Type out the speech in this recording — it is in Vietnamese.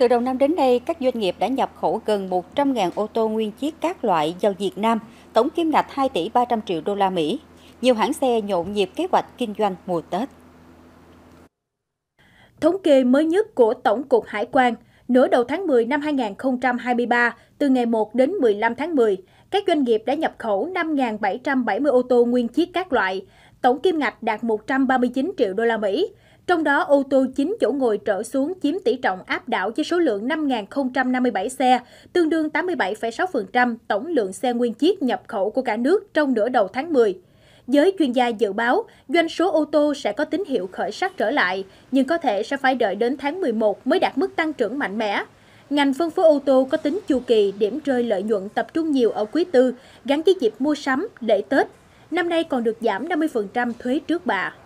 Từ đầu năm đến nay, các doanh nghiệp đã nhập khẩu gần 100.000 ô tô nguyên chiếc các loại vào Việt Nam, tổng kim ngạch 2 tỷ 300 triệu đô la Mỹ. Nhiều hãng xe nhộn nhịp kế hoạch kinh doanh mùa Tết. Thống kê mới nhất của Tổng cục Hải quan, nửa đầu tháng 10 năm 2023, từ ngày 1 đến 15 tháng 10, các doanh nghiệp đã nhập khẩu 5.770 ô tô nguyên chiếc các loại, tổng kim ngạch đạt 139 triệu đô la Mỹ, trong đó, ô tô 9 chỗ ngồi trở xuống chiếm tỷ trọng áp đảo với số lượng 5.057 xe, tương đương 87,6% tổng lượng xe nguyên chiếc nhập khẩu của cả nước trong nửa đầu tháng 10. Giới chuyên gia dự báo, doanh số ô tô sẽ có tín hiệu khởi sắc trở lại, nhưng có thể sẽ phải đợi đến tháng 11 mới đạt mức tăng trưởng mạnh mẽ. Ngành phân phối ô tô có tính chu kỳ, điểm rơi lợi nhuận tập trung nhiều ở quý tư, gắn với dịp mua sắm, lễ Tết. Năm nay còn được giảm 50% thuế trước bạ.